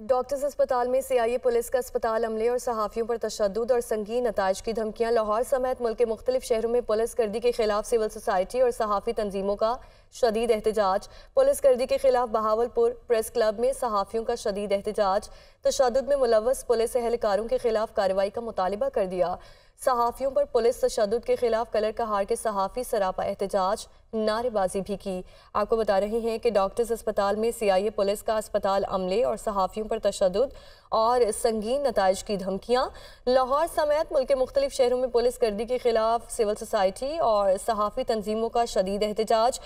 doctors अस्पताल में सियाई पुलिस का अस्पताल अमले और सहाफ़ियों पर तशद और संगीन नतज की धमकियां लाहौर समेत मुल्क के मुख्तलिफ शहरों में पुलिस कर्दी के खिलाफ सिविल सोसाइटी और सहाफ़ी तंजीमों का शदीद एहतजाज पुलिस कर्दी के खिलाफ बहावलपुर प्रेस क्लब में सहाफ़ियों का शदीद एहतजाज तशद में मुलवस पुलिस एहलकारों के खिलाफ कार्रवाई का मुतालबा कर दिया सहाफ़ियों पर पुलिस तशद के खिलाफ कलर कहार के सहाफ़ी सरापा एहतजाज नारेबाजी भी की आपको बता रहे हैं कि डॉक्टर्स अस्पताल में सी आई ए पुलिस का अस्पताल अमले और सहाफ़ियों पर तशद और संगीन नतज की धमकियाँ लाहौर समेत मुल्क के मुख्तलिफ शहरों में पुलिस गर्दी के खिलाफ सिविल सोसाइटी और सहाफ़ी तंजीमों का शदीद एहतजाज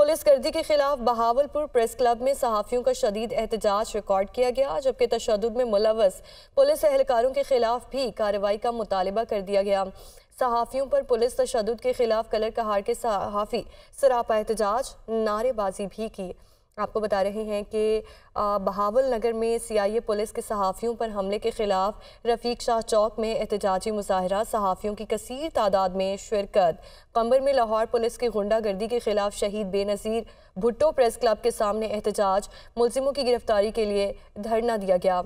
पुलिस गर्दी के खिलाफ बहावलपुर प्रेस क्लब में सहाफ़ियों का शदीद एहतजाज रिकॉर्ड किया गया जबकि तशद में मुलवस पुलिस एहलकारों के खिलाफ भी कार्रवाई का मुतालबा कर दिया दिया गया सहाफ़ियों पर पुलिस तशद के ख़िलाफ़ कलर कहार के सहाफ़ी सरापा एहतजाज नारेबाजी भी की आपको बता रहे हैं कि बहावल नगर में सीआईए पुलिस के सहाफ़ियों पर हमले के ख़िलाफ़ रफ़ीक शाह चौक में एहतजाजी मुजाहरा सहाफ़ियों की कसर तादाद में शिरकत कंबर में लाहौर पुलिस की गुंडागर्दी के ख़िलाफ़ शहीद बेनज़ीर भुट्टो प्रेस क्लब के सामने एहतजाज मुलजिमों की गिरफ़्तारी के लिए धरना दिया गया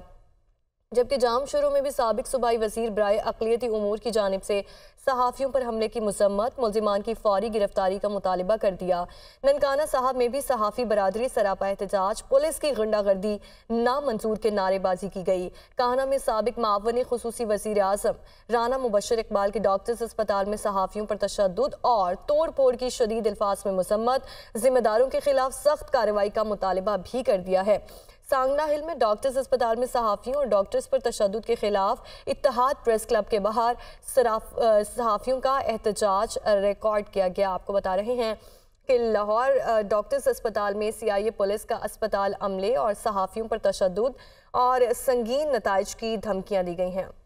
जबकि जाम शुरू में भी सबक सूबाई वजीर ब्राय अकलीती अमूर की जानब से सहाफ़ियों पर हमले की मजम्मत मुलजमान की फौरी गिरफ्तारी का मुतालबा कर दिया ननकाना साहब में भी सहाफ़ी बरदरी सरापा एहतजाज पुलिस की गर्दी नामंजूर के नारेबाजी की गई कहना में सबक मावन खसूस वजीर अजम राना मुबशर इकबाल के डॉक्टर्स अस्पताल में सहाफ़ियों पर तशद और तोड़ फोड़ की शदीद अल्फाज में मजम्मत जिम्मेदारों के खिलाफ सख्त कार्रवाई का मुतालबा भी कर दिया है सांगला हिल में डॉक्टर्स अस्पताल में सहाफ़ियों और डॉक्टर्स पर तशद के खिलाफ इतिहाद प्रेस क्लब के बाहर सहाफ़ियों का एहतजाज रिकॉर्ड किया गया आपको बता रहे हैं कि लाहौर डॉक्टर्स अस्पताल में ए पुलिस का अस्पताल अमले और सहाफ़ियों पर तशद और संगीन नतज की धमकियाँ दी गई हैं